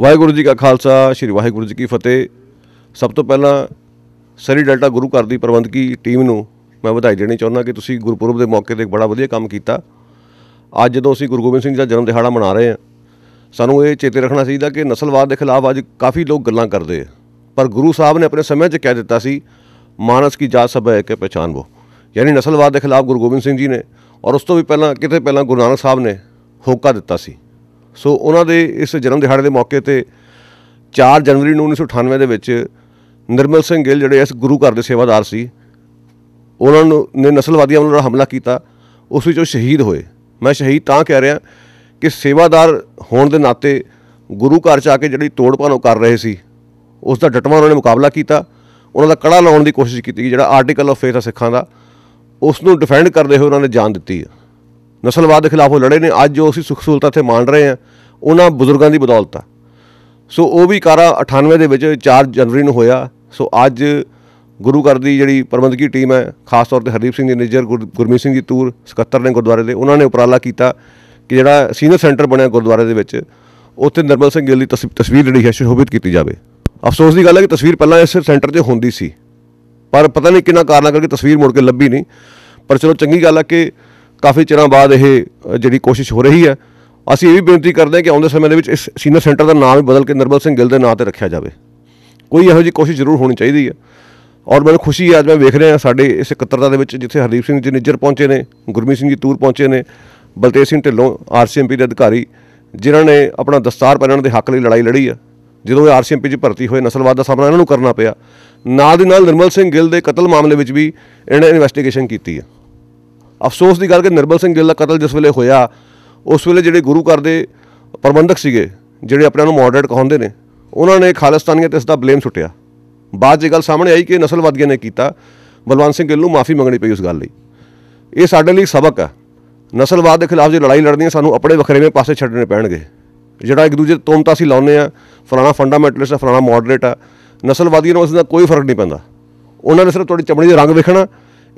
ਵਾਹਿਗੁਰੂ ਜੀ ਕਾ ਖਾਲਸਾ ਸ੍ਰੀ ਵਾਹਿਗੁਰੂ ਜੀ ਕੀ ਫਤਿਹ ਸਭ ਤੋਂ ਪਹਿਲਾਂ ਸਰੀ ਡੈਲਟਾ ਗੁਰੂ ਘਰ ਦੀ ਪ੍ਰਬੰਧਕੀ ਟੀਮ ਨੂੰ ਮੈਂ ਵਧਾਈ ਦੇਣੀ ਚਾਹੁੰਦਾ ਕਿ ਤੁਸੀਂ ਗੁਰਪੁਰਬ ਦੇ ਮੌਕੇ ਤੇ ਬੜਾ ਵਧੀਆ ਕੰਮ ਕੀਤਾ ਅੱਜ ਜਦੋਂ ਅਸੀਂ ਗੁਰੂ ਗੋਬਿੰਦ ਸਿੰਘ ਜੀ ਦਾ ਜਨਮ ਦਿਹਾੜਾ ਮਨਾ ਰਹੇ ਹਾਂ ਸਾਨੂੰ ਇਹ ਚੇਤੇ ਰੱਖਣਾ ਚਾਹੀਦਾ ਕਿ ਨਸਲਵਾਦ ਦੇ ਖਿਲਾਫ ਅੱਜ ਕਾਫੀ ਲੋਕ ਗੱਲਾਂ ਕਰਦੇ ਆ ਪਰ ਗੁਰੂ ਸਾਹਿਬ ਨੇ ਆਪਣੇ ਸਮੇਂ 'ਚ ਕਹਿ ਦਿੱਤਾ ਸੀ ਮਾਨਸ ਕੀ ਜਾਤ ਸਭ ਹੈ ਕਿ ਪਛਾਣ ਵੋ ਯਾਨੀ ਨਸਲਵਾਦ ਦੇ ਖਿਲਾਫ ਗੁਰੂ ਗੋਬਿੰਦ ਸਿੰਘ ਜੀ ਨੇ ਔਰ ਉਸ ਤੋਂ ਵੀ ਪਹਿਲਾਂ ਕਿਤੇ ਪਹਿਲਾਂ ਗੁਰੂ ਨਾਨਕ ਸਾਹਿਬ ਨੇ ਹੋਕਾ ਦਿੱਤਾ ਸੀ ਸੋ ਉਹਨਾਂ ਦੇ ਇਸ ਜਨਮ ਦਿਹਾੜੇ ਦੇ ਮੌਕੇ ਤੇ 4 ਜਨਵਰੀ ਨੂੰ 1998 ਦੇ ਵਿੱਚ ਨਿਰਮਲ ਸਿੰਘ ਗਿੱਲ ਜਿਹੜੇ ਇਸ ਗੁਰੂ ਘਰ ਦੇ ਸੇਵਾਦਾਰ ਸੀ ਉਹਨਾਂ ਨੂੰ ਨੇ ਨਸਲਵਾਦੀਆਂ ਵੱਲੋਂ ਹਮਲਾ ਕੀਤਾ ਉਸ ਵਿੱਚ ਉਹ ਸ਼ਹੀਦ ਹੋਏ ਮੈਂ ਸ਼ਹੀਦ ਤਾਂ ਕਹਿ ਰਿਹਾ ਕਿ ਸੇਵਾਦਾਰ ਹੋਣ ਦੇ ਨਾਤੇ ਗੁਰੂ ਘਰ ਚ ਆ ਕੇ ਜਿਹੜੀ ਤੋੜਪਾਨ ਕਰ ਰਹੇ ਸੀ ਉਸ ਦਾ ਡਟਵਾਂ ਉਹਨਾਂ ਨੇ ਮੁਕਾਬਲਾ ਕੀਤਾ ਉਹਨਾਂ ਦਾ ਕੜਾ ਲਾਉਣ ਦੀ ਕੋਸ਼ਿਸ਼ ਕੀਤੀ ਜਿਹੜਾ ਆਰਟੀਕਲ ਆਫ ਫੇਥ ਆ ਸਿੱਖਾਂ ਦਾ ਉਸ ਨੂੰ ਡਿਫੈਂਡ ਕਰਦੇ ਹੋਏ ਉਹਨਾਂ ਨੇ ਜਾਨ ਦਿੱਤੀ ਹੈ ਨਸਲਵਾਦ ਦੇ ਖਿਲਾਫ ਉਹ ਲੜੇ ਨੇ ਅੱਜ ਜੋ ਅਸੀਂ ਸੁਖ ਸਹੂਲਤਾਂ ਤੇ ਮੰਨ ਰਹੇ ਆ ਉਹਨਾਂ ਬਜ਼ੁਰਗਾਂ ਦੀ ਬਦੌਲਤ ਆ ਸੋ ਉਹ ਵੀ ਕਾਰਾ 98 ਦੇ ਵਿੱਚ 4 ਜਨਵਰੀ ਨੂੰ ਹੋਇਆ ਸੋ ਅੱਜ ਗੁਰੂ ਘਰ ਦੀ ਜਿਹੜੀ ਪ੍ਰਬੰਧਕੀ ਟੀਮ ਹੈ ਖਾਸ ਤੌਰ ਤੇ ਹਰਦੀਪ ਸਿੰਘ ਦੀ ਨਿੱਜਰ ਗੁਰਮੀਤ ਸਿੰਘ ਦੀ ਤੂਰ ਸਕੱਤਰ ਨੇ ਗੁਰਦੁਆਰੇ ਦੇ ਉਹਨਾਂ ਨੇ ਉਪਰਾਲਾ ਕੀਤਾ ਕਿ ਜਿਹੜਾ ਸੀਨੀਅਰ ਸੈਂਟਰ ਬਣਿਆ ਗੁਰਦੁਆਰੇ ਦੇ ਵਿੱਚ ਉੱਥੇ ਨਰਮਲ ਸਿੰਘ ਗਿੱਲ ਦੀ ਤਸਵੀਰ ਜਿਹੜੀ ਹੈ ਸ਼ੋਭਿਤ ਕੀਤੀ ਜਾਵੇ ਅਫਸੋਸ ਦੀ ਗੱਲ ਹੈ ਕਿ ਤਸਵੀਰ ਪਹਿਲਾਂ ਇਸ ਸੈਂਟਰ 'ਚ ਹੁੰਦੀ ਸੀ ਪਰ ਪਤਾ ਨਹੀਂ ਕਿੰਨਾ ਕਾਰਨਾ ਕਰਕੇ ਤਸਵੀਰ ਮੁੜ ਕੇ ਲੱਭੀ ਨਹੀਂ ਪਰ ਚਲੋ ਚੰਗੀ ਗੱਲ ਹੈ ਕਿ ਕਾਫੀ ਚਿਰਾਂ ਬਾਅਦ ਇਹ ਜਿਹੜੀ ਕੋਸ਼ਿਸ਼ ਹੋ ਰਹੀ ਹੈ ਅਸੀਂ ਇਹ ਵੀ ਬੇਨਤੀ ਕਰਦੇ ਹਾਂ ਕਿ ਆਉਂਦੇ ਸਮੇਂ ਦੇ ਵਿੱਚ ਇਸ ਸੀਨੀਅਰ ਸੈਂਟਰ ਦਾ ਨਾਮ ਹੀ ਬਦਲ ਕੇ ਨਰਬਲ ਸਿੰਘ ਗਿੱਲ ਦੇ ਨਾਂ ਤੇ ਰੱਖਿਆ ਜਾਵੇ ਕੋਈ ਇਹੋ ਜੀ ਕੋਸ਼ਿਸ਼ ਜ਼ਰੂਰ ਹੋਣੀ ਚਾਹੀਦੀ ਹੈ ਔਰ ਮੈਨੂੰ ਖੁਸ਼ੀ ਹੈ ਅੱਜ ਮੈਂ ਵੇਖ ਰਿਹਾ ਸਾਡੇ ਇਸ ਇਕੱਤਰਤਾ ਦੇ ਵਿੱਚ ਜਿੱਥੇ ਹਰਦੀਪ ਸਿੰਘ ਜੀ ਨਿੱਜਰ ਪਹੁੰਚੇ ਨੇ ਗੁਰਮੀਤ ਸਿੰਘ ਜੀ ਤੂਰ ਪਹੁੰਚੇ ਨੇ ਬਲਤੇਜ ਸਿੰਘ ਢਿੱਲੋਂ ਆਰਸੀਐਮਪੀ ਦੇ ਅਧਿਕਾਰੀ ਜਿਨ੍ਹਾਂ ਨੇ ਆਪਣਾ ਦਸਤਾਰ ਪਹਿਨਣ ਦੇ ਹੱਕ ਲਈ ਲੜਾਈ ਲੜੀ ਆ ਜਦੋਂ ਇਹ ਆਰਸੀਐਮਪੀ 'ਚ ਭਰਤੀ ਹੋਏ ਨਸਲਵਾਦ ਦਾ ਸਾਹਮਣਾ ਇਹਨਾਂ ਨੂੰ ਕਰਨਾ ਪਿਆ ਨਾਲ ਦੇ ਨਾਲ ਨਿਰਮਲ ਸਿੰਘ ਗਿੱਲ ਦੇ ਕਤਲ ਮਾਮਲੇ ਵਿੱਚ ਵੀ ਇਹਨਾਂ ਨੇ ਇਨਵੈਸਟੀਗੇਸ਼ਨ ਕੀਤੀ ਆ ਅਫਸੋਸ ਦੀ ਗੱਲ ਕਿ ਨਿਰਮਲ ਸਿੰਘ ਗਿੱਲ ਦਾ ਕਤਲ ਜਿਸ ਵੇਲੇ ਹੋਇਆ ਉਸ ਵੇਲੇ ਜਿਹੜੇ ਗੁਰੂ ਘਰ ਦੇ ਪ੍ਰਬੰਧਕ ਸੀਗੇ ਜਿਹੜੇ ਆਪਣੇ ਨੂੰ ਮੋਡਰੇਟ ਕਹਾਉਂਦੇ ਨੇ ਉਹਨਾਂ ਨੇ ਖਾਲਿਸਤਾਨੀਆਂ ਤੇ ਇਸ ਦਾ ਬਲੇਮ ਸੁੱਟਿਆ ਬਾਅਦ 'ਚ ਗੱਲ ਸਾਹਮਣੇ ਆਈ ਕਿ ਨਸਲਵਾਦੀਆਂ ਨੇ ਕੀਤਾ ਬਲਵੰਤ ਸਿੰਘ ਗਿੱਲ ਨੂੰ ਮਾਫੀ ਮੰਗਣੀ ਪਈ ਉਸ ਗੱਲ ਲਈ ਇਹ ਸਾਡੇ ਲਈ ਸਬਕ ਹੈ ਨਸਲਵਾਦ ਦੇ ਖਿਲਾਫ ਜੇ ਲੜਾਈ ਲੜਨੀ ਹੈ ਸਾਨੂੰ ਆਪਣੇ ਵਖਰੇਵੇਂ ਪਾਸੇ ਛੱਡਣੇ ਪੈਣਗੇ ਜਿਹੜਾ ਇੱਕ ਦੂਜੇ ਤੋਮਤਾ ਸੀ ਲਾਉਨੇ ਆ ਫਲਾਣਾ ਫੰਡਾਮੈਂਟਲਿਸਟ ਆ ਫਲਾਣਾ ਮੋਡਰੇਟ ਆ ਨਸਲਵਾਦੀਆਂ ਨੂੰ ਉਸ ਦਾ ਕੋਈ ਫਰਕ ਨਹੀਂ ਪੈਂਦਾ ਉਹਨਾਂ ਨੇ ਸਿਰਫ ਤੁਹਾਡੀ ਚਮੜੀ ਦੇ ਰੰਗ ਵੇਖਣਾ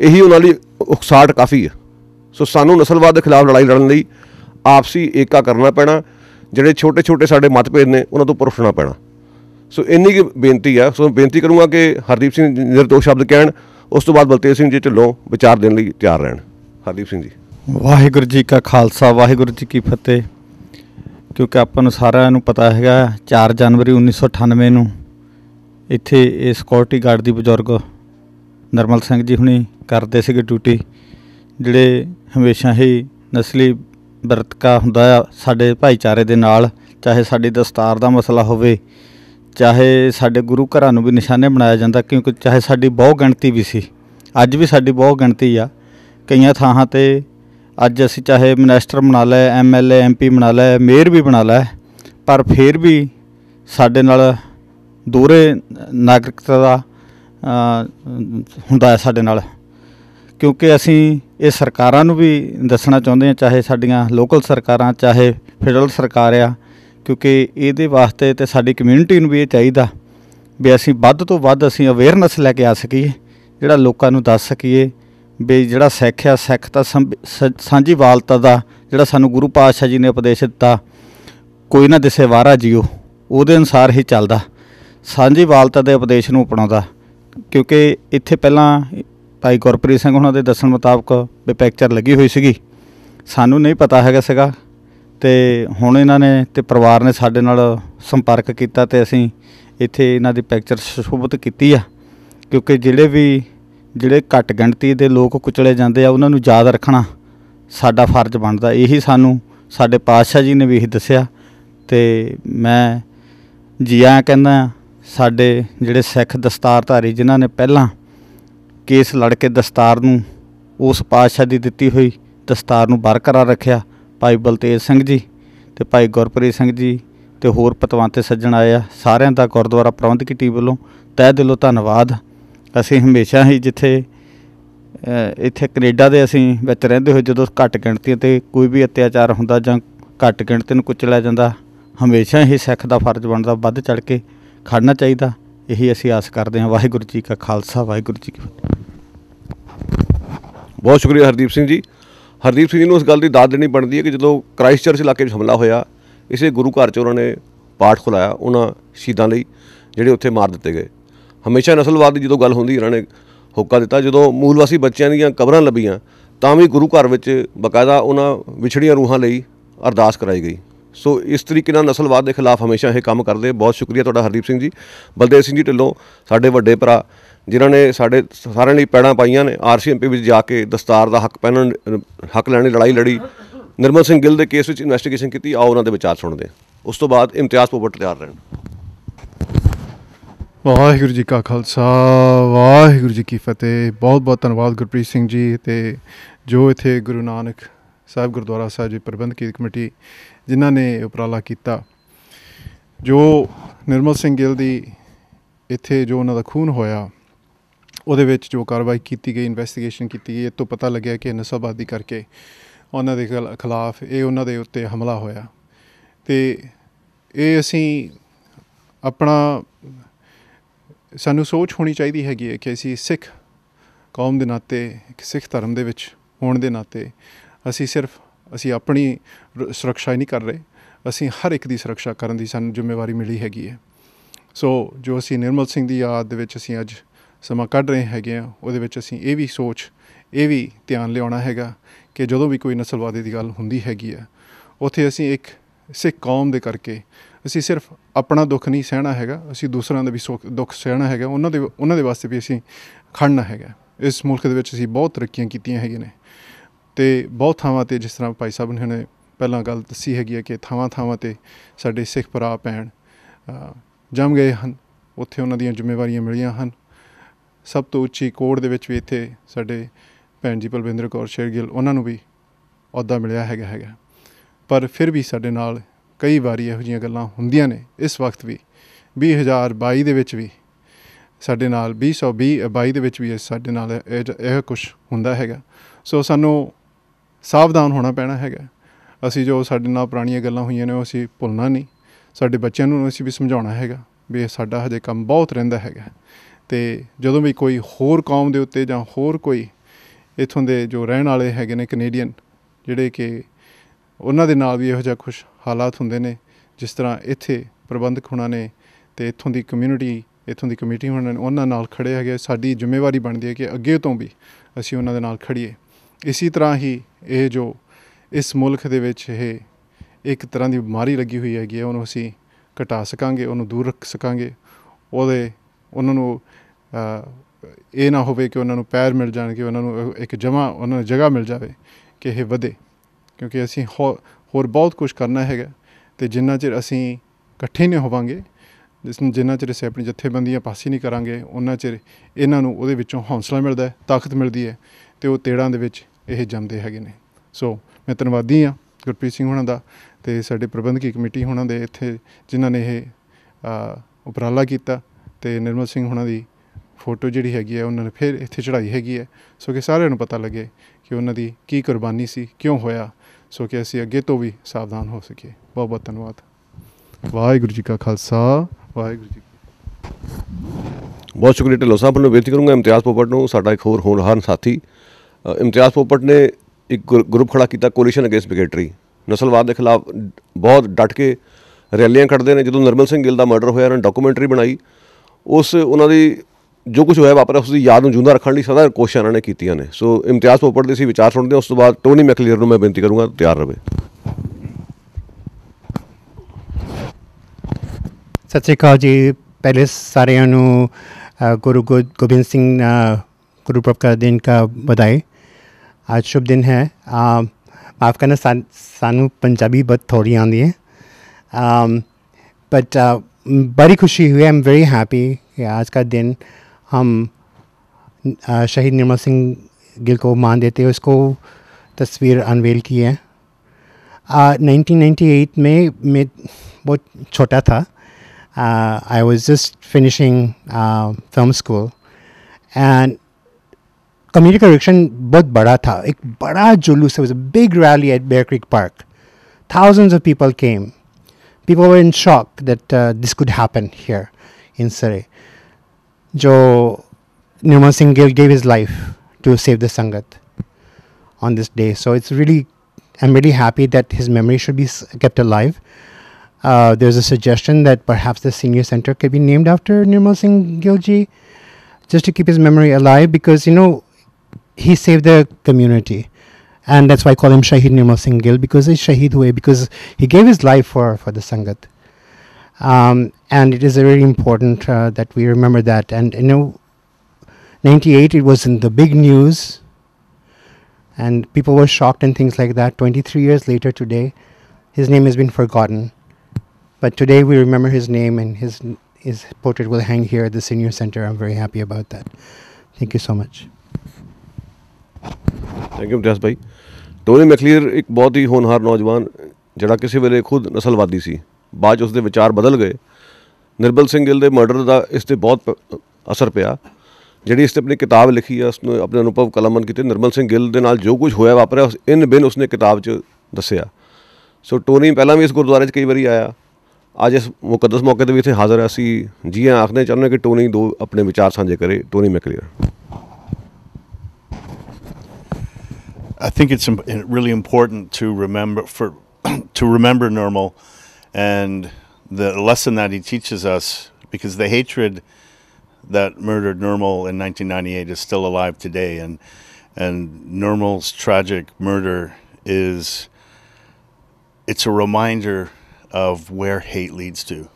ਇਹੀ ਉਹਨਾਂ ਲਈ ਉਕਸਾਟ ਕਾਫੀ ਹੈ ਸੋ ਸਾਨੂੰ ਨਸਲਵਾਦ ਦੇ ਖਿਲਾਫ ਲੜਾਈ ਲੜਨ ਲਈ ਆਪਸੀ ਏਕਾ ਕਰਨਾ ਪੈਣਾ ਜਿਹੜੇ ਛੋਟੇ ਛੋਟੇ ਸਾਡੇ ਮਤਭੇਦ ਨੇ ਉਹਨਾਂ ਤੋਂ ਪਰਖਣਾ ਪੈਣਾ ਸੋ ਇੰਨੀ ਕੀ ਬੇਨਤੀ ਆ ਸੋ ਬੇਨਤੀ ਕਰੂੰਗਾ ਕਿ ਹਰਦੀਪ ਸਿੰਘ ਨਿਰਦੋਸ਼ ਸ਼ਬਦ ਕਹਿਣ ਉਸ ਤੋਂ ਬਾਅਦ ਬਲਤੇਜ ਸਿੰਘ ਜੀ ਢਿੱਲੋਂ ਵਿਚਾਰ ਦੇਣ ਲਈ ਤਿਆਰ ਰਹਿਣ ਹਰਦੀਪ ਸਿੰਘ ਜੀ ਵਾਹਿਗੁਰੂ ਜੀ ਕਾ ਖਾਲਸਾ ਵਾਹਿਗੁਰੂ ਜੀ ਕੀ ਫਤਿਹ ਕਿਉਂਕਿ ਆਪਾਂ ਨੂੰ ਸਾਰਿਆਂ ਨੂੰ ਪਤਾ ਹੈਗਾ 4 ਜਨਵਰੀ 1998 ਨੂੰ ਇੱਥੇ ਇਹ ਸਿਕਿਉਰਿਟੀ ਗਾਰਡ ਦੀ ਬਜ਼ੁਰਗ ਨਰਮਲ ਸਿੰਘ ਜੀ ਹੁਣੀ ਕਰਦੇ ਸੀਗੇ ਡਿਊਟੀ ਜਿਹੜੇ ਹਮੇਸ਼ਾ ਹੀ ਨਸਲੀ ਵਰਤਕਾ ਹੁੰਦਾ ਆ ਸਾਡੇ ਭਾਈਚਾਰੇ ਦੇ ਨਾਲ ਚਾਹੇ ਸਾਡੀ ਦਸਤਾਰ ਦਾ ਮਸਲਾ ਹੋਵੇ ਚਾਹੇ ਸਾਡੇ ਗੁਰੂ ਘਰਾਂ ਨੂੰ ਵੀ ਨਿਸ਼ਾਨੇ ਬਣਾਇਆ ਜਾਂਦਾ ਕਿਉਂਕਿ ਚਾਹੇ ਸਾਡੀ ਬਹੁ ਗਿਣਤੀ ਵੀ ਸੀ ਅੱਜ ਵੀ ਸਾਡੀ ਬਹੁ ਗਿਣਤੀ ਆ ਕਈਆਂ ਥਾਵਾਂ ਤੇ ਅੱਜ ਅਸੀਂ ਚਾਹੇ ਮਿਨਿਸਟਰ ਬਣਾ ਲਏ ਐਮਐਲਏ ਐਮਪੀ ਬਣਾ ਲੈ ਮੇਅਰ ਵੀ ਬਣਾ ਲੈ ਪਰ ਫਿਰ ਵੀ ਸਾਡੇ ਨਾਲ ਦੂਰੇ ਨਾਗਰਿਕਤਾ ਦਾ ਹੁੰਦਾ ਹੈ ਸਾਡੇ ਨਾਲ ਕਿਉਂਕਿ ਅਸੀਂ ਇਹ ਸਰਕਾਰਾਂ ਨੂੰ ਵੀ ਦੱਸਣਾ ਚਾਹੁੰਦੇ ਹਾਂ ਚਾਹੇ ਸਾਡੀਆਂ ਲੋਕਲ ਸਰਕਾਰਾਂ ਚਾਹੇ ਫੈਡਰਲ ਸਰਕਾਰ ਆ ਕਿਉਂਕਿ ਇਹਦੇ ਵਾਸਤੇ ਤੇ ਸਾਡੀ ਕਮਿਊਨਿਟੀ ਨੂੰ ਵੀ ਇਹ ਚਾਹੀਦਾ ਵੀ ਅਸੀਂ ਵੱਧ ਤੋਂ ਵੱਧ ਅਸੀਂ ਅਵੇਅਰਨੈਸ ਲੈ ਕੇ ਆ ਸਕੀਏ ਜਿਹੜਾ ਲੋਕਾਂ ਨੂੰ ਦੱਸ ਸਕੀਏ ਵੀ ਜਿਹੜਾ ਸਿੱਖਿਆ ਸਿੱਖ ਤਾਂ ਸਾਂਝੀ ਵਾਲਤਾ ਦਾ ਜਿਹੜਾ ਸਾਨੂੰ ਗੁਰੂ ਪਾਤਸ਼ਾਹ ਜੀ ਨੇ ਉਪਦੇਸ਼ ਦਿੱਤਾ ਕੋਈ ਨਾ ਦਿਸੇ ਵਾਰਾ ਜੀਓ ਉਹਦੇ ਅਨਸਾਰ ਹੀ ਚੱਲਦਾ ਸਾਂਝੀ ਵਾਲਤਾ ਦੇ ਉਪਦੇਸ਼ ਨੂੰ ਅਪਣਾਉਂਦਾ ਕਿਉਂਕਿ ਇੱਥੇ ਪਹਿਲਾਂ ਭਾਈ ਗੁਰਪ੍ਰੀਤ ਸਿੰਘ ਉਹਨਾਂ ਦੇ ਦੱਸਣ ਮੁਤਾਬਕ ਵੀ ਪੈਕਚਰ ਲੱਗੀ ਹੋਈ ਸੀਗੀ ਸਾਨੂੰ ਨਹੀਂ ਪਤਾ ਹੈਗਾ ਸੀਗਾ ਤੇ ਹੁਣ ਇਹਨਾਂ ਨੇ ਤੇ ਪਰਿਵਾਰ ਨੇ ਸਾਡੇ ਨਾਲ ਸੰਪਰਕ ਕੀਤਾ ਤੇ ਅਸੀਂ ਇੱਥੇ ਇਹਨਾਂ ਦੀ ਪੈਕਚਰ ਸ਼ੁਭਤ ਕੀਤੀ ਆ ਕਿਉਂਕਿ ਜਿਹੜੇ ਵੀ ਜਿਹੜੇ ਘੱਟ ਗਿਣਤੀ ਦੇ ਲੋਕ ਕੁਚਲੇ ਜਾਂਦੇ ਆ ਉਹਨਾਂ ਨੂੰ ਯਾਦ ਰੱਖਣਾ ਸਾਡਾ ਫਰਜ਼ ਬਣਦਾ ਇਹੀ ਸਾਨੂੰ ਸਾਡੇ ਪਾਤਸ਼ਾਹ ਜੀ ਨੇ ਵੀ ਇਹ ਦੱਸਿਆ ਤੇ ਮੈਂ ਜੀ ਆ ਕਹਿੰਦਾ ਸਾਡੇ ਜਿਹੜੇ ਸਿੱਖ ਦਸਤਾਰਧਾਰੀ ਜਿਨ੍ਹਾਂ ਨੇ ਪਹਿਲਾਂ ਕੇਸ ਲੜ ਕੇ ਦਸਤਾਰ ਨੂੰ ਉਸ ਪਾਤਸ਼ਾਹ ਦੀ ਦਿੱਤੀ ਹੋਈ ਦਸਤਾਰ ਨੂੰ ਬਰਕਰਾਰ ਰੱਖਿਆ ਭਾਈ ਬਲਤੇਜ ਸਿੰਘ ਜੀ ਤੇ ਭਾਈ ਗੁਰਪ੍ਰੀਤ ਸਿੰਘ ਜੀ ਤੇ ਹੋਰ ਪਤਵੰਤੇ ਸੱਜਣ ਆਏ ਆ ਸਾਰਿਆਂ ਦਾ ਗੁਰਦੁਆਰਾ ਪ੍ਰਬੰਧਕੀ ਟੀਮ ਵੱਲੋਂ ਤਹਿ ਦਿਲੋਂ ਧੰਨਵਾਦ ਅਸੀਂ ਹਮੇਸ਼ਾ ਹੀ ਜਿੱਥੇ ਇੱਥੇ ਕੈਨੇਡਾ ਦੇ ਅਸੀਂ ਵਿੱਚ ਰਹਿੰਦੇ ਹੋਏ ਜਦੋਂ ਘੱਟ ਗਿਣਤੀ ਤੇ ਕੋਈ ਵੀ ਅਤਿਆਚਾਰ ਹੁੰਦਾ ਜਾਂ ਘੱਟ ਗਿਣਤੀ ਨੂੰ ਕੁਚਲਿਆ ਜਾਂਦਾ ਹਮੇਸ਼ਾ ਹੀ ਸਿੱਖ ਦਾ ਫਰਜ਼ ਬਣਦਾ ਵੱਧ ਚੜ ਕੇ ਖੜਨਾ ਚਾਹੀਦਾ ਇਹੀ ਅਸੀਂ ਆਸ ਕਰਦੇ ਹਾਂ ਵਾਹਿਗੁਰੂ ਜੀ ਕਾ ਖਾਲਸਾ ਵਾਹਿਗੁਰੂ ਜੀ ਕੀ ਫਤਿਹ ਬਹੁਤ ਸ਼ੁਕਰੀਆ ਹਰਦੀਪ ਸਿੰਘ ਜੀ ਹਰਦੀਪ ਸਿੰਘ ਜੀ ਨੂੰ ਉਸ ਗੱਲ ਦੀ ਦਾਤ ਦੇਣੀ ਬਣਦੀ ਹੈ ਕਿ ਜਦੋਂ ਕ੍ਰਾਈਸਟਚਰਚ ਇਲਾਕੇ 'ਚ ਹਮਲਾ ਹੋਇਆ ਇਸੇ ਗੁਰੂ ਘਰ 'ਚ ਉਹਨਾਂ ਨੇ ਪਾਠ ਖੁਲਾਇਆ ਉਹਨਾਂ ਸ਼ਹੀਦਾਂ ਲਈ ਜਿਹੜੇ ਉੱਥੇ ਮਾਰ ਦਿੱਤੇ ਗਏ ਹਮੇਸ਼ਾ ਨਸਲਵਾਦ ਦੀ ਜਦੋਂ ਗੱਲ ਹੁੰਦੀ ਇਹਨਾਂ ਨੇ ਹੋਕਾ ਦਿੱਤਾ ਜਦੋਂ ਮੂਲ ਵਾਸੀ ਬੱਚਿਆਂ ਦੀਆਂ ਕਬਰਾਂ ਲੱਭੀਆਂ ਤਾਂ ਵੀ ਗੁਰੂ ਘਰ ਵਿੱਚ ਬਕਾਇਦਾ ਉਹਨਾਂ ਵਿਛੜੀਆਂ ਰੂਹਾਂ ਲਈ ਅਰਦਾਸ ਕਰਾਈ ਗਈ ਸੋ ਇਸ ਤਰੀਕੇ ਨਾਲ ਨਸਲਵਾਦ ਦੇ ਖਿਲਾਫ ਹਮੇਸ਼ਾ ਇਹ ਕੰਮ ਕਰਦੇ ਬਹੁਤ ਸ਼ੁਕਰੀਆ ਤੁਹਾਡਾ ਹਰਦੀਪ ਸਿੰਘ ਜੀ ਬਲਦੇਵ ਸਿੰਘ ਜੀ ਢਿੱਲੋਂ ਸਾਡੇ ਵੱਡੇ ਭਰਾ ਜਿਨ੍ਹਾਂ ਨੇ ਸਾਡੇ ਸਾਰਿਆਂ ਲਈ ਪੈੜਾਂ ਪਾਈਆਂ ਨੇ ਆਰਸੀਐਮਪੀ ਵਿੱਚ ਜਾ ਕੇ ਦਸਤਾਰ ਦਾ ਹੱਕ ਪਹਿਨਣ ਹੱਕ ਲੈਣ ਦੀ ਲੜਾਈ ਲੜੀ ਨਿਰਮਲ ਸਿੰਘ ਗਿੱਲ ਦੇ ਕੇਸ ਵਿੱਚ ਇਨਵੈਸਟੀਗੇਸ਼ਨ ਕੀਤੀ ਆਓ ਉਹਨਾਂ ਦੇ ਵਿਚਾਰ ਸੁਣਦੇ ਉਸ ਤੋਂ ਬਾਅਦ ਇਮਤੀਆਜ਼ ਪੋਪਟ ਤਿਆਰ ਰਹਿਣ ਵਾਹਿਗੁਰੂ ਜੀ ਕਾ ਖਾਲਸਾ ਵਾਹਿਗੁਰੂ ਜੀ ਕੀ ਫਤਿਹ ਬਹੁਤ ਬਹੁਤ ਧੰਨਵਾਦ ਗੁਰਪ੍ਰੀਤ ਸਿੰਘ ਜੀ ਤੇ ਜੋ ਇਥੇ ਗੁਰੂ ਨਾਨਕ ਸਾਹਿਬ ਗੁਰਦੁਆਰਾ ਸਾਹਿਬ ਦੀ ਪ੍ਰਬੰਧਕੀ ਕਮੇਟੀ ਜਿਨ੍ਹਾਂ ਨੇ ਉਪਰਾਲਾ ਕੀਤਾ ਜੋ ਨਿਰਮਲ ਸਿੰਘ ਗਿੱਲ ਦੀ ਇੱਥੇ ਜੋ ਉਹਨਾਂ ਦਾ ਖੂਨ ਹੋਇਆ ਉਹਦੇ ਵਿੱਚ ਜੋ ਕਾਰਵਾਈ ਕੀਤੀ ਗਈ ਇਨਵੈਸਟੀਗੇਸ਼ਨ ਕੀਤੀ ਗਈ ਇਹ ਤੋਂ ਪਤਾ ਲੱਗਿਆ ਕਿ ਨਸ਼ਾਬਾਦੀ ਕਰਕੇ ਉਹਨਾਂ ਦੇ ਖਿਲਾਫ ਇਹ ਉਹਨਾਂ ਦੇ ਉੱਤੇ ਹਮਲਾ ਹੋਇਆ ਤੇ ਇਹ ਅਸੀਂ ਆਪਣਾ ਸਾਨੂੰ ਸੋਚ ਹੋਣੀ ਚਾਹੀਦੀ ਹੈਗੀ ਹੈ ਕਿ ਅਸੀਂ ਸਿੱਖ ਕੌਮ ਦੇ ਨਾਤੇ ਇੱਕ ਸਿੱਖ ਧਰਮ ਦੇ ਵਿੱਚ ਹੋਣ ਦੇ ਨਾਤੇ ਅਸੀਂ ਸਿਰਫ ਅਸੀਂ ਆਪਣੀ ਸੁਰੱਖਿਆ ਨਹੀਂ ਕਰ ਰਹੇ ਅਸੀਂ ਹਰ ਇੱਕ ਦੀ ਸੁਰੱਖਿਆ ਕਰਨ ਦੀ ਸਾਨੂੰ ਜ਼ਿੰਮੇਵਾਰੀ ਮਿਲੀ ਹੈਗੀ ਹੈ ਸੋ ਜੋ ਅਸੀਂ ਨਿਰਮਲ ਸਿੰਘ ਦੀ ਯਾਦ ਦੇ ਵਿੱਚ ਅਸੀਂ ਅੱਜ ਸਮਾਂ ਕੱਢ ਰਹੇ ਹੈਗੇ ਆ ਉਹਦੇ ਵਿੱਚ ਅਸੀਂ ਇਹ ਵੀ ਸੋਚ ਇਹ ਵੀ ਧਿਆਨ ਲਿਆਉਣਾ ਹੈਗਾ ਕਿ ਜਦੋਂ ਵੀ ਕੋਈ ਨਸਲਵਾਦੀ ਦੀ ਗੱਲ ਹੁੰਦੀ ਹੈਗੀ ਹੈ ਉੱਥੇ ਅਸੀਂ ਇੱਕ ਸਿੱਖ ਕੌਮ ਦੇ ਕਰਕੇ ਅਸੀਂ ਸਿਰਫ ਆਪਣਾ ਦੁੱਖ ਨਹੀਂ ਸਹਿਣਾ ਹੈਗਾ ਅਸੀਂ ਦੂਸਰਿਆਂ ਦਾ ਵੀ ਦੁੱਖ ਸਹਿਣਾ ਹੈਗਾ ਉਹਨਾਂ ਦੇ ਉਹਨਾਂ ਦੇ ਵਾਸਤੇ ਵੀ ਅਸੀਂ ਖੜਨਾ ਹੈਗਾ ਇਸ ਮੁਲਕ ਦੇ ਵਿੱਚ ਅਸੀਂ ਬਹੁਤ ਤਰੱਕੀਆਂ ਕੀਤੀਆਂ ਹੈਗੀਆਂ ਨੇ ਤੇ ਬਹੁਤ ਥਾਵਾਂ ਤੇ ਜਿਸ ਤਰ੍ਹਾਂ ਭਾਈ ਸਾਹਿਬ ਨੇ ਹੁਣੇ ਪਹਿਲਾਂ ਗੱਲ ਦੱਸੀ ਹੈਗੀ ਹੈ ਕਿ ਥਾਵਾਂ-ਥਾਵਾਂ ਤੇ ਸਾਡੇ ਸਿੱਖ ਭਰਾ ਪੈਣ ਜੰਮ ਗਏ ਹਨ ਉੱਥੇ ਉਹਨਾਂ ਦੀਆਂ ਜ਼ਿੰਮੇਵਾਰੀਆਂ ਮਿਲੀਆਂ ਹਨ ਸਭ ਤੋਂ ਉੱਚੀ ਕੋੜ ਦੇ ਵਿੱਚ ਵੀ ਇੱਥੇ ਸਾਡੇ ਭੈਣ ਜੀ ਬਲਵਿੰਦਰ ਕੌਰ ਸ਼ੇਰਗਿੱਲ ਉਹਨਾਂ ਨੂੰ ਵੀ ਅਹੁਦਾ ਮਿਲਿਆ ਹੈਗਾ ਹੈਗਾ ਪਰ ਫਿਰ ਵੀ ਸਾਡੇ ਨਾਲ ਕਈ ਵਾਰੀ ਇਹੋ ਜੀਆਂ ਗੱਲਾਂ ਹੁੰਦੀਆਂ ਨੇ ਇਸ ਵਕਤ ਵੀ 2022 ਦੇ ਵਿੱਚ ਵੀ ਸਾਡੇ ਨਾਲ 2020 22 ਦੇ ਵਿੱਚ ਵੀ ਸਾਡੇ ਨਾਲ ਇਹ ਕੁਝ ਹੁੰਦਾ ਹੈਗਾ ਸੋ ਸਾਨੂੰ ਸਾਵਧਾਨ ਹੋਣਾ ਪੈਣਾ ਹੈਗਾ ਅਸੀਂ ਜੋ ਸਾਡੇ ਨਾਲ ਪੁਰਾਣੀਆਂ ਗੱਲਾਂ ਹੋਈਆਂ ਨੇ ਉਹ ਅਸੀਂ ਭੁੱਲਣਾ ਨਹੀਂ ਸਾਡੇ ਬੱਚਿਆਂ ਨੂੰ ਅਸੀਂ ਵੀ ਸਮਝਾਉਣਾ ਹੈਗਾ ਵੀ ਸਾਡਾ ਹਜੇ ਕੰਮ ਬਹੁਤ ਰਹਿੰਦਾ ਹੈਗਾ ਤੇ ਜਦੋਂ ਵੀ ਕੋਈ ਹੋਰ ਕੌਮ ਦੇ ਉੱਤੇ ਜਾਂ ਹੋਰ ਕੋਈ ਇਥੋਂ ਦੇ ਜੋ ਰਹਿਣ ਵਾਲੇ ਹੈਗੇ ਨੇ ਕੈਨੇਡੀਅਨ ਜਿਹੜੇ ਕਿ ਉਹਨਾਂ ਦੇ ਨਾਲ ਵੀ ਇਹੋ ਜਿਹਾ ਕੁਝ ਹਾਲਾਤ ਹੁੰਦੇ ਨੇ ਜਿਸ ਤਰ੍ਹਾਂ ਇੱਥੇ ਪ੍ਰਬੰਧਕ ਹੁਣਾਂ ਨੇ ਤੇ ਇਥੋਂ ਦੀ ਕਮਿਊਨਿਟੀ ਇਥੋਂ ਦੀ ਕਮੇਟੀ ਹੁਣਾਂ ਨੇ ਉਹਨਾਂ ਨਾਲ ਖੜੇ ਹੈਗੇ ਸਾਡੀ ਜ਼ਿੰਮੇਵਾਰੀ ਬਣਦੀ ਹੈ ਕਿ ਅੱਗੇ ਤੋਂ ਵੀ ਅਸੀਂ ਉਹਨਾਂ ਦੇ ਨਾਲ ਖੜੀਏ ਇਸੇ ਤਰ੍ਹਾਂ ਹੀ ਇਹ ਜੋ ਇਸ ਮੁਲਕ ਦੇ ਵਿੱਚ ਇਹ ਇੱਕ ਤਰ੍ਹਾਂ ਦੀ ਬਿਮਾਰੀ ਲੱਗੀ ਹੋਈ ਹੈਗੀ ਹੈ ਉਹਨੂੰ ਅਸੀਂ ਘਟਾ ਸਕਾਂਗੇ ਉਹਨੂੰ ਦੂਰ ਰੱਖ ਸਕਾਂਗੇ ਉਹਦੇ ਉਹਨਾਂ ਨੂੰ ਇਹ ਨਾ ਹੋਵੇ ਕਿ ਉਹਨਾਂ ਨੂੰ ਪੈਰ ਮਿਲ ਜਾਣ ਕਿ ਉਹਨਾਂ ਨੂੰ ਇੱਕ ਜਮਾ ਉਹਨਾਂ ਨੂੰ ਜਗ੍ਹਾ ਮਿਲ ਜਾਵੇ ਕਿ ਇਹ ਵਧੇ ਕਿਉਂਕਿ ਅਸੀਂ ਹੋਰ ਬਹੁਤ ਕੁਝ ਕਰਨਾ ਹੈਗਾ ਤੇ ਜਿੰਨਾ ਚਿਰ ਅਸੀਂ ਇਕੱਠੇ ਨਹੀਂ ਹੋਵਾਂਗੇ ਜਿਸ ਨੂੰ ਜਿੰਨਾ ਚਿਰ ਅਸੀਂ ਆਪਣੀ ਜਥੇਬੰਦੀਆਂ ਪਾਸੇ ਨਹੀਂ ਕਰਾਂਗੇ ਉਹਨਾਂ ਚਿਰ ਇਹਨਾਂ ਨੂੰ ਉਹਦੇ ਵਿੱਚੋਂ ਹੌਸਲਾ ਮਿਲਦਾ ਹੈ ਤਾਕਤ ਮਿਲਦੀ ਹੈ ਤੇ ਉਹ ਤੇੜਾਂ ਦੇ ਵਿੱਚ ਇਹ ਜੰਮਦੇ ਹੈਗੇ ਨੇ ਸੋ ਮੈਂ ਧੰਨਵਾਦੀ ਆ ਗੁਰਪ੍ਰੀਤ ਸਿੰਘ ਹੁਣਾਂ ਦਾ ਤੇ ਸਾਡੇ ਪ੍ਰਬੰਧਕੀ ਕਮੇਟੀ ਹੁਣਾਂ ਦੇ ਇੱਥੇ ਜਿਨ੍ਹਾਂ ਨੇ ਇਹ ਉਪਰਾਲਾ ਕੀਤਾ ਤੇ ਨਿਰਮਲ ਸਿੰਘ ਹੁਣਾਂ ਦੀ ਫੋਟੋ ਜਿਹੜੀ ਹੈਗੀ ਹੈ ਉਹਨਾਂ ਨੇ ਫਿਰ ਇੱਥੇ ਚੜਾਈ ਹੈਗੀ ਹੈ ਸੋ ਕਿ ਸਾਰਿਆਂ ਨੂੰ ਪਤਾ ਲੱਗੇ ਕਿ ਉਹਨਾਂ ਦੀ ਕੀ ਕੁਰਬਾਨੀ ਸੀ ਕਿਉਂ ਹੋਇਆ ਸੋ ਕਿ ਅਸੀਂ ਅੱਗੇ ਤੋਂ ਵੀ ਸਾਵਧਾਨ ਹੋ ਸਕੀਏ ਬਹੁਤ ਬਹੁਤ ਧੰਨਵਾਦ ਵਾਹਿਗੁਰੂ ਜੀ ਕਾ ਖਾਲਸਾ ਵਾਹਿਗੁਰੂ ਜੀ ਬਹੁਤ ਸ਼ੁਕਰੀਆ ਢਿੱਲੋਂ ਸਾਹਿਬ ਨੂੰ ਬੇਨਤੀ ਕਰੂੰਗਾ ਇਮਤਿਆਜ਼ ਪੋਪਟ ਨੂੰ ਸਾਡਾ ਇੱਕ ਹੋਰ ਹੋਣਹਾਰ ਸਾਥੀ ਇਮਤਿਆਜ਼ ਪੋਪਟ ਨੇ ਇੱਕ ਗਰੁੱਪ ਖੜਾ ਕੀਤਾ ਕੋਲੀਸ਼ਨ ਅਗੇਂਸਟ ਬਿਗੇਟਰੀ ਨਸਲਵਾਦ ਦੇ ਖਿਲਾਫ ਬਹੁਤ ਡਟ ਕੇ ਰੈਲੀਆਂ ਕੱਢਦੇ ਨੇ ਜਦੋਂ ਨਰਮਲ ਸਿੰਘ ਗਿੱਲ ਦਾ ਮਰਡਰ ਹੋਇਆ ਉਹਨਾਂ ਡਾਕੂਮੈਂਟਰੀ ਬਣਾਈ ਉਸ ਉਹਨਾਂ ਦੀ ਜੋ ਕੁਝ ਹੋਇਆ ਵਾਪਰਿਆ ਉਸ ਦੀ ਯਾਦ ਨੂੰ ਜਿੰਦਾ ਰੱਖਣ ਲਈ ਸਦਾ ਕੋਸ਼ਿਸ਼ਾਂ ਉਹਨਾਂ ਨੇ ਕੀਤੀਆਂ ਨੇ ਸੋ ਇਮਤਿਆਜ਼ ਪੋਪਟ ਦੇ ਸੀ ਵਿਚਾਰ ਸੁਣਦੇ ਹਾਂ ਉਸ ਤੋਂ ਬਾਅਦ ਟੋਨੀ ਮੈਕਲੀਅਰ ਨੂੰ ਮੈਂ ਬੇਨਤੀ ਕਰੂੰਗਾ ਤਿਆਰ ਰਹੇ ਸਤਿ ਸ਼੍ਰੀ ਅਕਾਲ ਜੀ ਪਹਿਲੇ ਸਾਰਿਆਂ ਨੂੰ ਗੁਰੂ ਗੋਬਿੰਦ ਸਿੰਘ ਗੁਰੂ ਪ੍ਰਕਾਸ਼ ਦਿਨ ਦਾ ਵਧਾਈ आज शुभ दिन है माफ़ करना सानू पंजाबी बहुत थोड़ी आती है बट um, uh, बड़ी खुशी हुई आई एम वेरी हैप्पी आज का दिन हम uh, शहीद निर्मल सिंह गिल को मान देते हैं उसको तस्वीर अनवेल की है नाइनटीन uh, 1998 में मैं बहुत छोटा था I was just finishing film school and Community का रिएक्शन बहुत बड़ा था एक बड़ा जुलूस was a big rally at thousands of people came. People were in shock that uh, this could happen here in Surrey. Joe Nirmal Singh Gill gave his life to save the Sangat on this day. So it's really, I'm really happy that his memory should be kept alive. Uh, there's a suggestion that perhaps the senior center could be named after Nirmal Singh Gilji just to keep his memory alive because, you know, he saved the community. And that's why I call him Shahid Nirmal Singh Gill because it's Shahid Hue, because he gave his life for, for the Sangat. Um, and it is very important uh, that we remember that. And you know, 98, it was in the big news, and people were shocked and things like that. 23 years later today, his name has been forgotten. But today we remember his name, and his, his portrait will hang here at the Senior Center. I'm very happy about that. Thank you so much. Thank you Mathias ਭਾਈ Tony ਮੈਕਲੀਅਰ ਇੱਕ ਬਹੁਤ ਹੀ ਹੋਨਹਾਰ ਨੌਜਵਾਨ ਜਿਹੜਾ ਕਿਸੇ ਵੇਲੇ ਖੁਦ ਨਸਲਵਾਦੀ ਸੀ ਬਾਅਦ ਉਸ ਦੇ ਵਿਚਾਰ ਬਦਲ ਗਏ ਨਿਰਬਲ ਸਿੰਘ ਗਿੱਲ ਦੇ ਮਰਡਰ ਦਾ ਇਸ ਤੇ ਬਹੁਤ ਅਸਰ ਪਿਆ ਜਿਹੜੀ ਇਸ ਤੇ ਆਪਣੀ ਕਿਤਾਬ ਲਿਖੀ ਆ ਉਸ ਨੂੰ ਆਪਣੇ ਅਨੁਭਵ ਕਲਮਨ ਕੀਤੇ ਨਿਰਮਲ ਸਿੰਘ ਗਿੱਲ ਦੇ ਨਾਲ ਜੋ ਕੁਝ ਹੋਇਆ ਵਾਪਰਿਆ ਉਸ ਇਨ ਬਿਨ ਉਸਨੇ ਕਿਤਾਬ 'ਚ ਦੱਸਿਆ ਸੋ ਟੋਨੀ ਪਹਿਲਾਂ ਵੀ ਇਸ ਗੁਰਦੁਆਰੇ 'ਚ ਕਈ ਵਾਰੀ ਆਇਆ ਅੱਜ ਇਸ ਮੁਕੱਦਸ ਮੌਕੇ ਤੇ ਵੀ ਇੱਥੇ ਹਾਜ਼ਰ ਅਸੀਂ ਜੀ ਆਖਦੇ ਚਾਹੁੰਦੇ ਕਿ ਟੋਨੀ ਦੋ ਆਪਣੇ ਵਿਚਾਰ ਸਾਂਝੇ ਕਰੇ Tony McLear I think it's really important to remember for to remember Normal and the lesson that he teaches us because the hatred that murdered Normal in 1998 is still alive today and and Normal's tragic murder is it's a reminder of where hate leads to.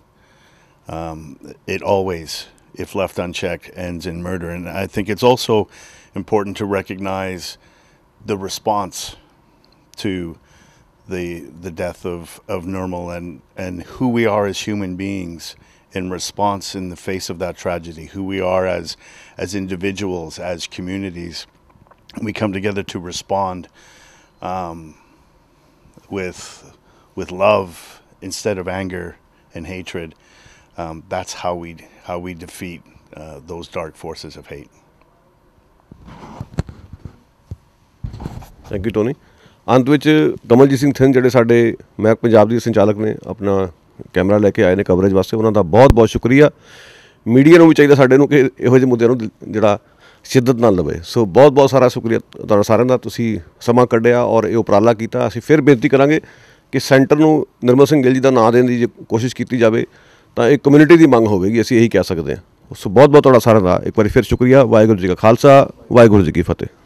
Um, it always, if left unchecked, ends in murder. And I think it's also important to recognize the response to the the death of of Normal and and who we are as human beings in response in the face of that tragedy, who we are as as individuals, as communities. We come together to respond um, with with love instead of anger and hatred. Um, that's how we how we defeat uh, those dark forces of hate. Thank you Tony ਅੰਤ ਵਿੱਚ Kamaljit Singh thin ਜਿਹੜੇ ਸਾਡੇ ਮੈਕ ਪੰਜਾਬ ਦੇ ਸੰਚਾਲਕ ਨੇ ਆਪਣਾ camera ਲੈ ਕੇ ਆਏ ਨੇ ਕਵਰੇਜ ਵਾਸਤੇ ਉਹਨਾਂ ਦਾ ਬਹੁਤ ਬਹੁਤ ਸ਼ੁਕਰੀਆ ਮੀਡੀਆ ਨੂੰ ਵੀ ਚਾਹੀਦਾ ਸਾਡੇ ਨੂੰ ਕਿ ਇਹੋ ਜਿਹੇ ਮੁੱਦਿਆਂ ਨੂੰ ਜਿਹੜਾ ਸ਼ਿੱਦਤ ਨਾਲ ਲਵੇ ਸੋ ਬਹੁਤ ਬਹੁਤ ਸਾਰਾ ਸ਼ੁਕਰੀਆ ਤੁਹਾਡਾ ਸਾਰਿਆਂ ਦਾ ਤੁਸੀਂ ਸਮਾਂ ਕੱਢਿਆ ਔਰ ਇਹ ਉਪਰਾਲਾ ਕੀਤਾ ਅਸੀਂ ਫਿਰ ਬੇਨਤੀ ਕਰਾਂਗੇ ਕਿ ਸੈਂਟਰ ਨੂੰ ਨਿਰਮਲ ਸਿੰਘ ਗਿੱਲ ਜੀ ਦਾ ਨਾਮ ਦੇਣ ਦੀ ਜੇ ਕੋਸ਼ਿਸ਼ ਕੀਤੀ ਜਾਵੇ ਤਾਂ ਇਹ ਕਮਿਊਨਿਟੀ ਦੀ ਮੰਗ ਹੋਵੇਗੀ ਅਸੀਂ ਇਹੀ ਕਹਿ ਸਕਦੇ ਹਾਂ ਸੋ ਬਹੁਤ ਬਹੁਤ ਤੁਹਾਡਾ ਸਾਰਿਆਂ ਦਾ ਇੱਕ ਵਾਰੀ ਫਿਰ ਸ਼ੁਕਰੀਆ ਵਾਹਿਗੁਰੂ ਜੀ ਕਾ ਖਾਲਸਾ ਵਾਹਿਗੁਰੂ ਜੀ ਕੀ ਫਤਿਹ